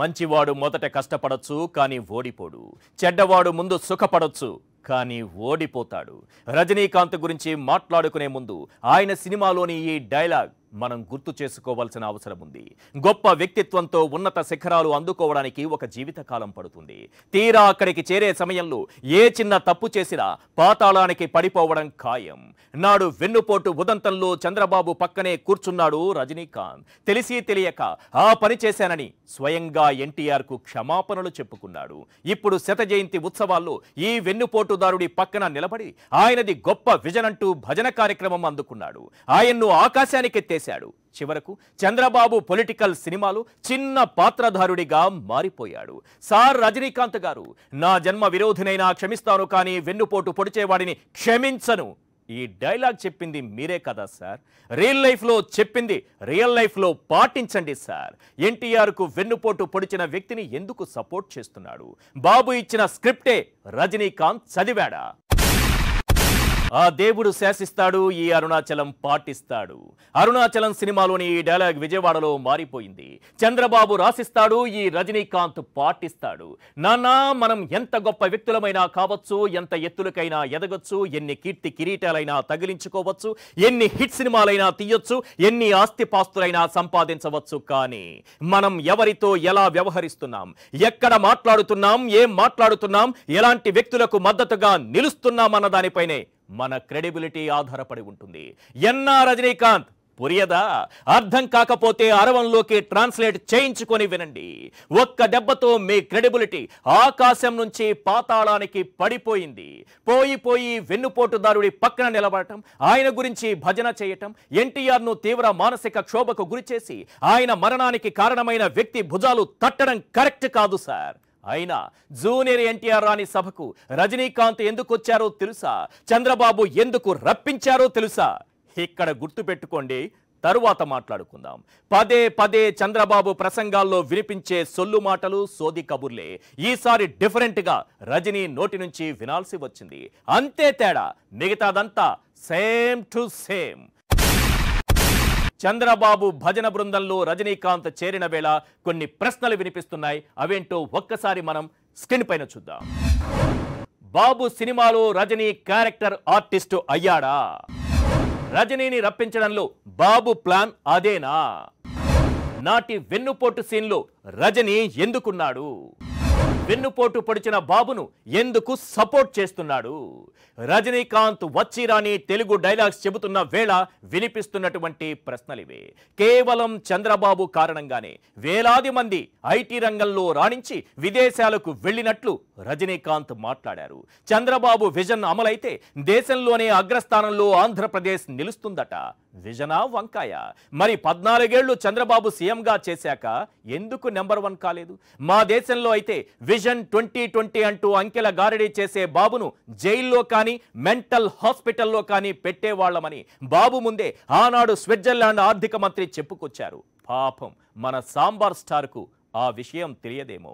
మంచివాడు మొదట కష్టపడొచ్చు కానీ ఓడిపోడు చెడ్డవాడు ముందు సుఖపడొచ్చు కానీ ఓడిపోతాడు రజనీకాంత్ గురించి మాట్లాడుకునే ముందు ఆయన సినిమాలోని ఈ డైలాగ్ మనం గుర్తు చేసుకోవాల్సిన అవసరం ఉంది గొప్ప వ్యక్తిత్వంతో ఉన్నత శిఖరాలు అందుకోవడానికి ఒక జీవితకాలం పడుతుంది తీరా అక్కడికి చేరే సమయంలో ఏ చిన్న తప్పు చేసినా పాతాళానికి పడిపోవడం ఖాయం నాడు వెన్నుపోటు ఉదంతంలో చంద్రబాబు పక్కనే కూర్చున్నాడు రజనీకాంత్ తెలిసి తెలియక ఆ పని చేశానని స్వయంగా ఎన్టీఆర్కు క్షమాపణలు చెప్పుకున్నాడు ఇప్పుడు శత జయంతి ఉత్సవాల్లో ఈ వెన్నుపోటు పాత్రదారుడి పక్కన నిలబడి ఆయనది గొప్ప విజన్ అంటూ భజన కార్యక్రమం అందుకున్నాడు ఆయన్ను ఆకాశానికెత్తేశాడు చివరకు చంద్రబాబు పొలిటికల్ సినిమాలు చిన్న పాత్రధారుడిగా మారిపోయాడు సార్ రజనీకాంత్ గారు నా జన్మ విరోధినైనా క్షమిస్తాను కానీ వెన్నుపోటు పొడిచేవాడిని క్షమించను ఈ డైలాగ్ చెప్పింది మీరే కదా సార్ రియల్ లైఫ్లో చెప్పింది రియల్ లైఫ్లో పాటించండి సార్ ఎన్టీఆర్కు వెన్నుపోటు పొడిచిన వ్యక్తిని ఎందుకు సపోర్ట్ చేస్తున్నాడు బాబు ఇచ్చిన స్క్రిప్టే రజనీకాంత్ చదివాడా ఆ దేవుడు శాసిస్తాడు ఈ అరుణాచలం పాటిస్తాడు అరుణాచలం సినిమాలోని ఈ డైలాగ్ విజయవాడలో మారిపోయింది చంద్రబాబు రాసిస్తాడు ఈ రజనీకాంత్ పాటిస్తాడు నానా మనం ఎంత గొప్ప వ్యక్తులమైనా కావచ్చు ఎంత ఎత్తులకైనా ఎదగొచ్చు ఎన్ని కీర్తి కిరీటాలైనా తగిలించుకోవచ్చు ఎన్ని హిట్ సినిమాలైనా తీయొచ్చు ఎన్ని ఆస్తిపాస్తులైనా సంపాదించవచ్చు కానీ మనం ఎవరితో ఎలా వ్యవహరిస్తున్నాం ఎక్కడ మాట్లాడుతున్నాం ఏం మాట్లాడుతున్నాం ఎలాంటి వ్యక్తులకు మద్దతుగా నిలుస్తున్నామన్న దానిపైనే మన క్రెడిబిలిటీ ఆధారపడి ఉంటుంది ఎన్ఆర్ రజనీకాంత్ పురియదా అర్థం కాకపోతే అరవంలోకి ట్రాన్స్లేట్ చేయించుకొని వినండి ఒక్క దెబ్బతో మీ క్రెడిబిలిటీ ఆకాశం నుంచి పాతాళానికి పడిపోయింది పోయి పోయి వెన్నుపోటుదారుడి పక్కన నిలబడటం ఆయన గురించి భజన చేయటం ఎన్టీఆర్ను తీవ్ర మానసిక క్షోభకు గురిచేసి ఆయన మరణానికి కారణమైన వ్యక్తి భుజాలు తట్టడం కరెక్ట్ కాదు సార్ అయినా జూనియర్ ఎన్టీఆర్ రాని సభకు రజనీకాంత్ ఎందుకు వచ్చారో తెలుసా చంద్రబాబు ఎందుకు రప్పించారో తెలుసా ఇక్కడ గుర్తుపెట్టుకోండి తరువాత మాట్లాడుకుందాం పదే పదే చంద్రబాబు ప్రసంగాల్లో వినిపించే సొల్లు మాటలు సోది కబుర్లే ఈసారి డిఫరెంట్గా రజనీ నోటి నుంచి వినాల్సి వచ్చింది అంతే తేడా మిగతాదంతా సేమ్ టు సేమ్ చంద్రబాబు భజన బృందంలో రజనీకాంత్ చేరిన వేళ కొన్ని ప్రశ్నలు వినిపిస్తున్నాయి అవేంటో ఒక్కసారి మనం స్క్రీన్ పైన చూద్దాం బాబు సినిమాలో రజనీ క్యారెక్టర్ ఆర్టిస్ట్ అయ్యాడా రజనీని రప్పించడంలో బాబు ప్లాన్ అదేనా నాటి వెన్నుపోటు సీన్లో రజనీ ఎందుకున్నాడు వెన్నుపోటు పొడిచిన బాబును ఎందుకు సపోర్ట్ చేస్తున్నాడు రజనీకాంత్ వచ్చిరాని తెలుగు డైలాగ్స్ చెబుతున్న వేళ వినిపిస్తున్నటువంటి ప్రశ్నలివే కేవలం చంద్రబాబు కారణంగానే వేలాది మంది ఐటీ రంగంలో రాణించి విదేశాలకు వెళ్ళినట్లు రజనీకాంత్ మాట్లాడారు చంద్రబాబు విజన్ అమలైతే దేశంలోనే అగ్రస్థానంలో ఆంధ్రప్రదేశ్ నిలుస్తుందట విజనా వంకాయ మరి పద్నాలుగేళ్లు చంద్రబాబు సీఎంగా చేశాక ఎందుకు నెంబర్ వన్ కాలేదు మా దేశంలో అయితే విజన్ ట్వంటీ ట్వంటీ అంటూ అంకెల గారడి చేసే బాబును జైల్లో కానీ మెంటల్ హాస్పిటల్లో కానీ పెట్టేవాళ్లమని బాబు ముందే ఆనాడు స్విట్జర్లాండ్ ఆర్థిక మంత్రి చెప్పుకొచ్చారు పాపం మన సాంబార్ స్టార్కు ఆ విషయం తెలియదేమో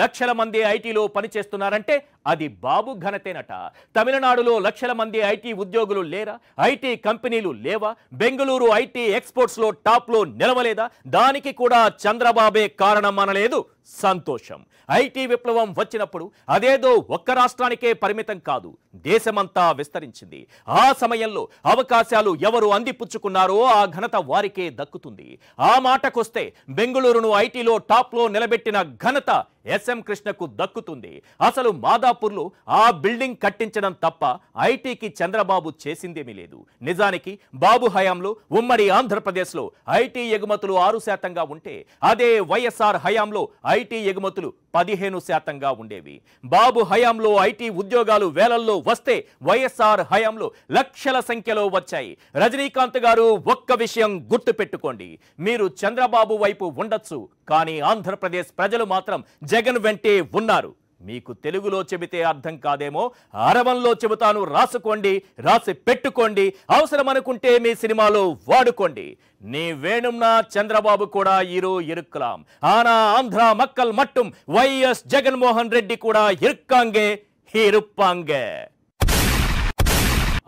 లక్షల మంది ఐటీలో పనిచేస్తున్నారంటే అది బాబు ఘనతేనట తమిళనాడులో లక్షల మంది ఐటీ ఉద్యోగులు లేరా ఐటీ కంపెనీలు లేవా బెంగళూరు ఐటీ ఎక్స్పోర్ట్స్లో టాప్లో నిలవలేదా దానికి కూడా చంద్రబాబే కారణం అనలేదు సంతోషం ఐటీ విప్లవం వచ్చినప్పుడు అదేదో ఒక్క రాష్ట్రానికే పరిమితం కాదు దేశమంతా విస్తరించింది ఆ సమయంలో అవకాశాలు ఎవరు అందిపుచ్చుకున్నారో ఆ ఘనత వారికే దక్కుతుంది ఆ మాటకొస్తే బెంగళూరును ఐటీలో టాప్లో లో నిలబెట్టిన ఘనత ఎస్ఎం కృష్ణకు దక్కుతుంది అసలు మాదాపూర్లో ఆ బిల్డింగ్ కట్టించడం తప్ప ఐటీకి చంద్రబాబు చేసిందేమీ లేదు నిజానికి బాబు హయాంలో ఉమ్మడి ఆంధ్రప్రదేశ్లో ఐటీ ఎగుమతులు ఆరు శాతంగా ఉంటే అదే వైఎస్ఆర్ హయాంలో ఐటీ ఎగుమతులు పదిహేను శాతంగా ఉండేవి బాబు హయాంలో ఐటీ ఉద్యోగాలు వేలల్లో వస్తే వైఎస్ఆర్ హయాంలో లక్షల సంఖ్యలో వచ్చాయి రజనీకాంత్ గారు ఒక్క విషయం గుర్తుపెట్టుకోండి మీరు చంద్రబాబు వైపు ఉండొచ్చు కానీ ఆంధ్రప్రదేశ్ ప్రజలు మాత్రం జగన్ జగన్ వెంటే ఉన్నారు మీకు తెలుగులో చెబితే అర్థం కాదేమో అరవంలో చెబుతాను రాసుకోండి రాసి పెట్టుకోండి అవసరం అనుకుంటే మీ సినిమాలో వాడుకోండి నీ వేణుమ్నా చంద్రబాబు కూడా ఈరో ఇరుక్కలాం ఆనా ఆంధ్ర మక్కల్ మట్టుం వైఎస్ జగన్మోహన్ రెడ్డి కూడా ఇరుక్కాంగే ఇరుప్పాంగే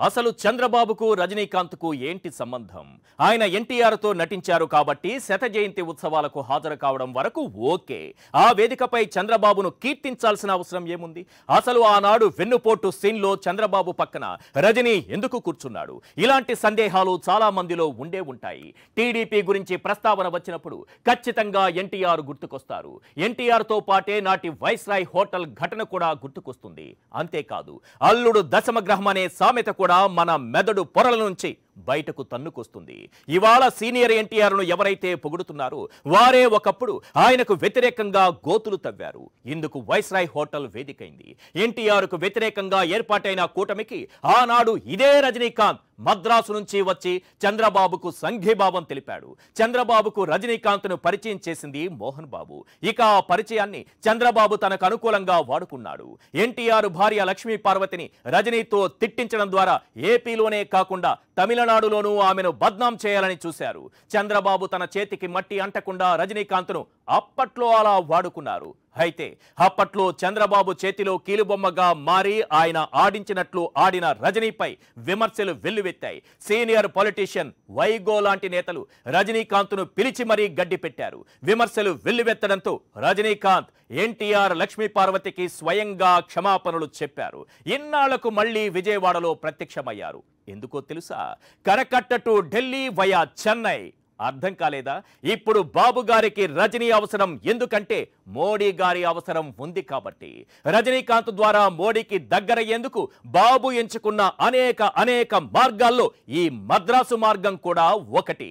అసలు చంద్రబాబుకు రజనీకాంత్కు ఏంటి సంబంధం ఆయన ఎన్టీఆర్తో నటించారు కాబట్టి శత జయంతి ఉత్సవాలకు హాజరు కావడం వరకు ఓకే ఆ వేదికపై చంద్రబాబును కీర్తించాల్సిన అవసరం ఏముంది అసలు ఆనాడు వెన్నుపోటు సీన్లో చంద్రబాబు పక్కన రజనీ ఎందుకు కూర్చున్నాడు ఇలాంటి సందేహాలు చాలా మందిలో ఉండే ఉంటాయి టీడీపీ గురించి ప్రస్తావన వచ్చినప్పుడు ఖచ్చితంగా ఎన్టీఆర్ గుర్తుకొస్తారు ఎన్టీఆర్తో పాటే నాటి వైస్రాయ్ హోటల్ ఘటన కూడా గుర్తుకొస్తుంది అంతేకాదు అల్లుడు దశమగ్రహం అనే సామెత కూడా కూడా మన మెదడు పొరల నుంచి బయటకు తన్నుకొస్తుంది ఇవాళ సీనియర్ ఎన్టీఆర్ను ఎవరైతే పొగుడుతున్నారో వారే ఒకప్పుడు ఆయనకు వ్యతిరేకంగా గోతులు తవ్వారు ఇందుకు వైస్రాయ్ హోటల్ వేదికైంది ఎన్టీఆర్కు వ్యతిరేకంగా ఏర్పాటైన కూటమికి ఆనాడు ఇదే రజనీకాంత్ మద్రాసు నుంచి వచ్చి చంద్రబాబుకు సంఘీభావం తెలిపాడు చంద్రబాబుకు రజనీకాంత్ను పరిచయం చేసింది మోహన్ బాబు ఇక ఆ పరిచయాన్ని చంద్రబాబు తనకు అనుకూలంగా వాడుకున్నాడు ఎన్టీఆర్ భార్య లక్ష్మీ పార్వతిని రజనీతో తిట్టించడం ద్వారా ఏపీలోనే కాకుండా తమిళనాడు తమిళనాడులోనూ ఆమెను బద్నాం చేయాలని చూశారు చంద్రబాబు తన చేతికి మట్టి అంటకుండా రజనీకాంత్ను అప్పట్లో అలా వాడుకున్నారు అయితే అప్పట్లో చంద్రబాబు చేతిలో కీలుబొమ్మగా మారి ఆయన ఆడించినట్లు ఆడిన రజనీపై విమర్శలు వెల్లువెత్తాయి సీనియర్ పొలిటీషియన్ వైగో లాంటి నేతలు రజనీకాంత్ను పిలిచి మరీ గడ్డి పెట్టారు విమర్శలు వెల్లువెత్తడంతో రజనీకాంత్ ఎన్టీఆర్ లక్ష్మీ పార్వతికి స్వయంగా క్షమాపణలు చెప్పారు ఇన్నాళ్లకు మళ్లీ విజయవాడలో ప్రత్యక్షమయ్యారు ఎందుకో తెలుసా కరకట్ట టు ఢిల్లీ వయా చెన్నై అర్థం కాలేదా ఇప్పుడు బాబు గారికి రజనీ అవసరం ఎందుకంటే మోడీ గారి అవసరం ఉంది కాబట్టి రజనీకాంత్ ద్వారా మోడీకి దగ్గరయ్యేందుకు బాబు ఎంచుకున్న అనేక అనేక మార్గాల్లో ఈ మద్రాసు మార్గం కూడా ఒకటి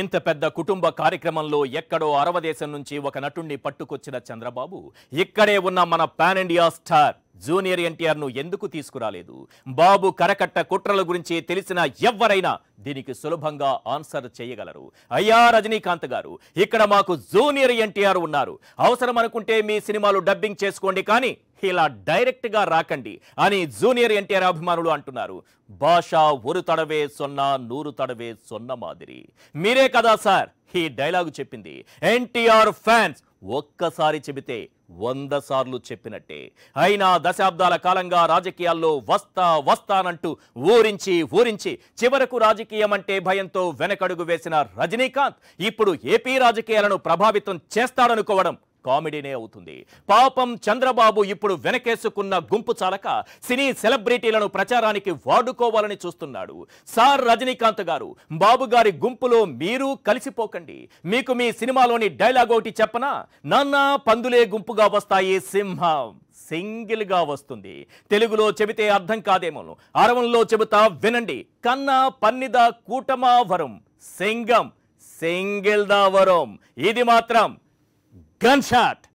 ఇంత పెద్ద కుటుంబ కార్యక్రమంలో ఎక్కడో అరవ దేశం నుంచి ఒక నటుణ్ణి పట్టుకొచ్చిన చంద్రబాబు ఇక్కడే ఉన్న మన పాన్ ఇండియా స్టార్ జూనియర్ ఎన్టీఆర్ను ఎందుకు తీసుకురాలేదు బాబు కరకట్ట కుట్రల గురించి తెలిసిన ఎవ్వరైనా దీనికి సులభంగా ఆన్సర్ చేయగలరు అయ్యా రజనీకాంత్ గారు ఇక్కడ మాకు జూనియర్ ఎన్టీఆర్ ఉన్నారు అవసరం అనుకుంటే మీ సినిమాలు డబ్బింగ్ చేసుకోండి కానీ ఇలా డైరెక్ట్గా రాకండి అని జూనియర్ ఎన్టీఆర్ అభిమానులు అంటున్నారు భాష ఒరు తడవే సొన్న నూరు తడవే సొన్న మాదిరి మీరే కదా సార్ ఈ డైలాగు చెప్పింది ఎన్టీఆర్ ఫ్యాన్స్ ఒక్కసారి చెబితే వంద సార్లు చెప్పినట్టే అయినా దశాబ్దాల కాలంగా రాజకీయాల్లో వస్తా వస్తానంటూ ఊరించి ఊరించి చివరకు రాజకీయం అంటే భయంతో వెనకడుగు వేసిన రజనీకాంత్ ఇప్పుడు ఏపీ రాజకీయాలను ప్రభావితం చేస్తాడనుకోవడం కామెడీనే అవుతుంది పాపం చంద్రబాబు ఇప్పుడు వెనకేసుకున్న గుంపు చాలక సినీ సెలబ్రిటీలను ప్రచారానికి వాడుకోవాలని చూస్తున్నాడు సార్ రజనీకాంత్ గారు బాబు గారి గుంపులో మీరు కలిసిపోకండి మీకు మీ సినిమాలోని డైలాగ్ ఒకటి చెప్పనా నాన్న పందులే గుంపుగా వస్తాయి సింహం సింగిల్గా వస్తుంది తెలుగులో చెబితే అర్థం కాదేమో అరవంలో చెబుతా వినండి కన్న పన్నిద కూటమావరం సింగం సింగిల్ దావరం ఇది మాత్రం gunshot